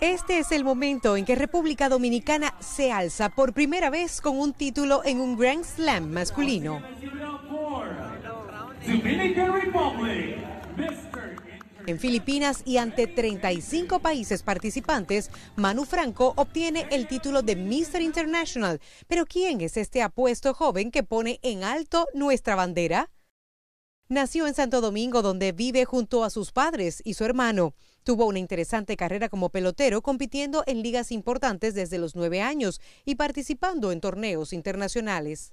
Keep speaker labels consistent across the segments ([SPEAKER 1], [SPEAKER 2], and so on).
[SPEAKER 1] Este es el momento en que República Dominicana se alza por primera vez con un título en un Grand Slam masculino. En Filipinas y ante 35 países participantes, Manu Franco obtiene el título de Mr. International. Pero ¿quién es este apuesto joven que pone en alto nuestra bandera? Nació en Santo Domingo, donde vive junto a sus padres y su hermano. Tuvo una interesante carrera como pelotero, compitiendo en ligas importantes desde los nueve años y participando en torneos internacionales.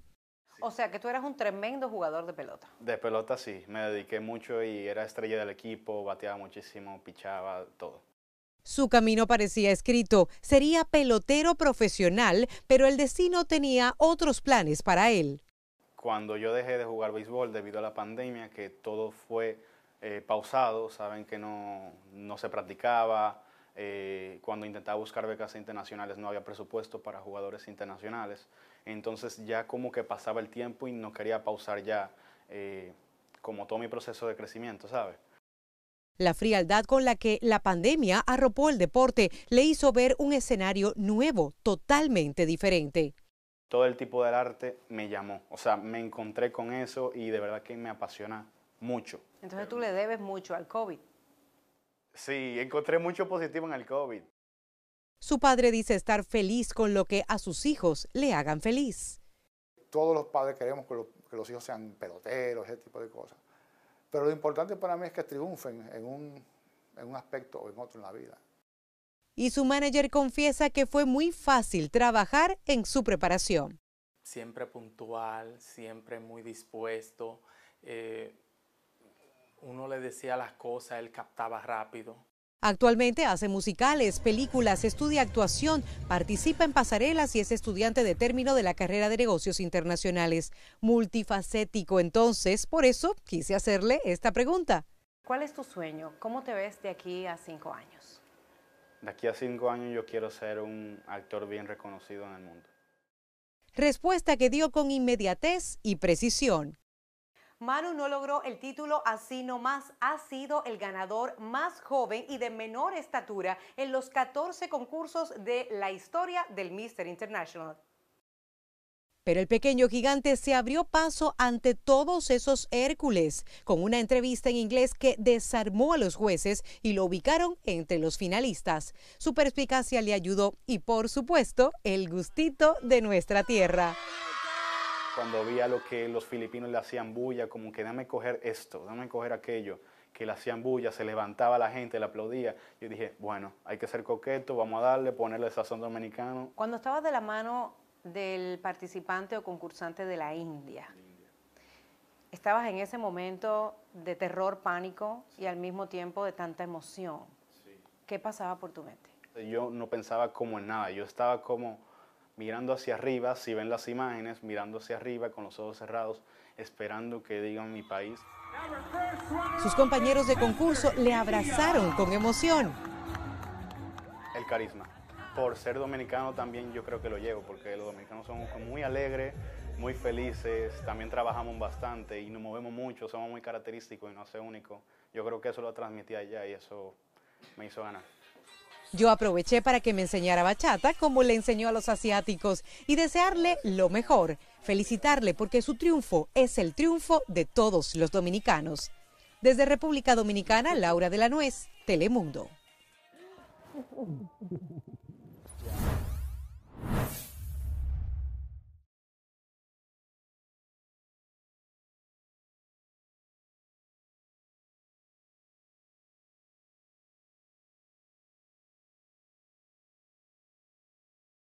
[SPEAKER 1] O sea que tú eras un tremendo jugador de pelota.
[SPEAKER 2] De pelota sí, me dediqué mucho y era estrella del equipo, bateaba muchísimo, pichaba, todo.
[SPEAKER 1] Su camino parecía escrito, sería pelotero profesional, pero el destino tenía otros planes para él
[SPEAKER 2] cuando yo dejé de jugar béisbol debido a la pandemia, que todo fue eh, pausado, saben que no, no se practicaba, eh, cuando intentaba buscar becas internacionales no había presupuesto para jugadores internacionales, entonces ya como que pasaba el tiempo y no quería pausar ya eh, como todo mi proceso de crecimiento, ¿sabes?
[SPEAKER 1] La frialdad con la que la pandemia arropó el deporte le hizo ver un escenario nuevo, totalmente diferente
[SPEAKER 2] todo el tipo del arte me llamó. O sea, me encontré con eso y de verdad que me apasiona mucho.
[SPEAKER 1] Entonces tú le debes mucho al COVID.
[SPEAKER 2] Sí, encontré mucho positivo en el COVID.
[SPEAKER 1] Su padre dice estar feliz con lo que a sus hijos le hagan feliz.
[SPEAKER 2] Todos los padres queremos que, los hijos sean peloteros, ese tipo de cosas. Pero lo importante para mí es que triunfen en un aspecto o en otro en la vida
[SPEAKER 1] y su manager confiesa que fue muy fácil trabajar en su preparación.
[SPEAKER 2] Siempre puntual, siempre muy dispuesto. Eh, uno le decía las cosas, él captaba rápido.
[SPEAKER 1] Actualmente hace musicales, películas, estudia actuación, participa en pasarelas y es estudiante de término de la carrera de negocios internacionales. Multifacético entonces, por eso quise hacerle esta pregunta. ¿Cuál es tu sueño? ¿Cómo te ves de aquí a cinco años?
[SPEAKER 2] aquí a cinco años yo quiero ser un actor bien reconocido en el mundo.
[SPEAKER 1] Respuesta que dio con inmediatez y precisión. Manu no logró el título así nomás. Ha sido el ganador más joven y de menor estatura en los 14 concursos de la historia del Mister International. Pero el pequeño gigante se abrió paso ante todos esos Hércules, con una entrevista en inglés que desarmó a los jueces y lo ubicaron entre los finalistas. Su perspicacia le ayudó y, por supuesto, el gustito de nuestra tierra.
[SPEAKER 2] Cuando vi a lo que los filipinos le hacían bulla, como que dame coger esto, dame coger aquello, que le hacían bulla, se levantaba la gente, le aplaudía. Yo dije, bueno, hay que ser coqueto, vamos a darle, ponerle sazón dominicano.
[SPEAKER 1] Cuando estaba de la mano del participante o concursante de la India. Estabas en ese momento de terror, pánico y al mismo tiempo de tanta emoción. ¿Qué pasaba por tu mente?
[SPEAKER 2] Yo no pensaba como en nada, yo estaba como mirando hacia arriba, si ven las imágenes, mirando hacia arriba con los ojos cerrados, esperando que digan mi país.
[SPEAKER 1] Sus compañeros de concurso le abrazaron con emoción.
[SPEAKER 2] El carisma por ser dominicano también yo creo que lo llevo, porque los dominicanos somos muy alegres, muy felices, también trabajamos bastante y nos movemos mucho, somos muy característicos y no hace único. Yo creo que eso lo transmití allá y eso me hizo ganar.
[SPEAKER 1] Yo aproveché para que me enseñara bachata como le enseñó a los asiáticos y desearle lo mejor, felicitarle porque su triunfo es el triunfo de todos los dominicanos. Desde República Dominicana, Laura de la Nuez, Telemundo.